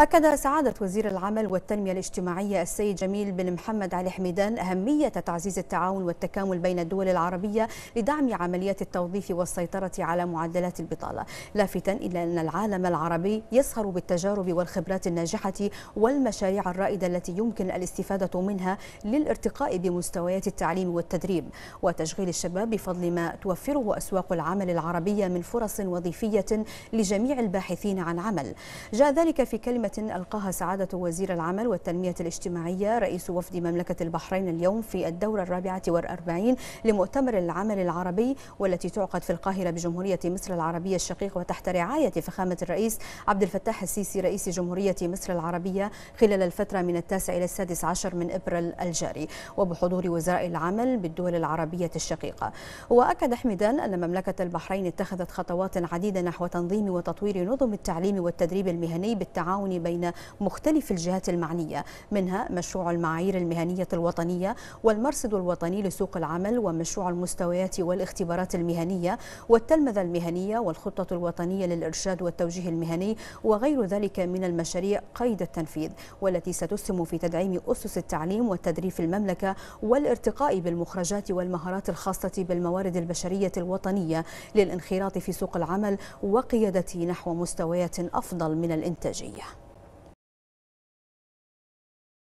أكد سعادة وزير العمل والتنمية الاجتماعية السيد جميل بن محمد علي حميدان أهمية تعزيز التعاون والتكامل بين الدول العربية لدعم عمليات التوظيف والسيطرة على معدلات البطالة لافتا إلى أن العالم العربي يسهر بالتجارب والخبرات الناجحة والمشاريع الرائدة التي يمكن الاستفادة منها للارتقاء بمستويات التعليم والتدريب وتشغيل الشباب بفضل ما توفره أسواق العمل العربية من فرص وظيفية لجميع الباحثين عن عمل جاء ذلك في كلمة ألقاها سعادة وزير العمل والتنمية الاجتماعية رئيس وفد مملكة البحرين اليوم في الدورة الرابعة والأربعين لمؤتمر العمل العربي والتي تعقد في القاهرة بجمهورية مصر العربية الشقيقة وتحت رعاية فخامة الرئيس عبد الفتاح السيسي رئيس جمهورية مصر العربية خلال الفترة من التاسع إلى السادس عشر من إبريل الجاري وبحضور وزراء العمل بالدول العربية الشقيقة وأكد حمدان أن مملكة البحرين اتخذت خطوات عديدة نحو تنظيم وتطوير نظم التعليم والتدريب المهني بالتعاون بين مختلف الجهات المعنية منها مشروع المعايير المهنية الوطنية والمرصد الوطني لسوق العمل ومشروع المستويات والاختبارات المهنية والتلمذة المهنية والخطة الوطنية للإرشاد والتوجيه المهني وغير ذلك من المشاريع قيد التنفيذ والتي ستسهم في تدعيم أسس التعليم والتدريب في المملكة والارتقاء بالمخرجات والمهارات الخاصة بالموارد البشرية الوطنية للانخراط في سوق العمل وقيادته نحو مستويات أفضل من الإنتاجية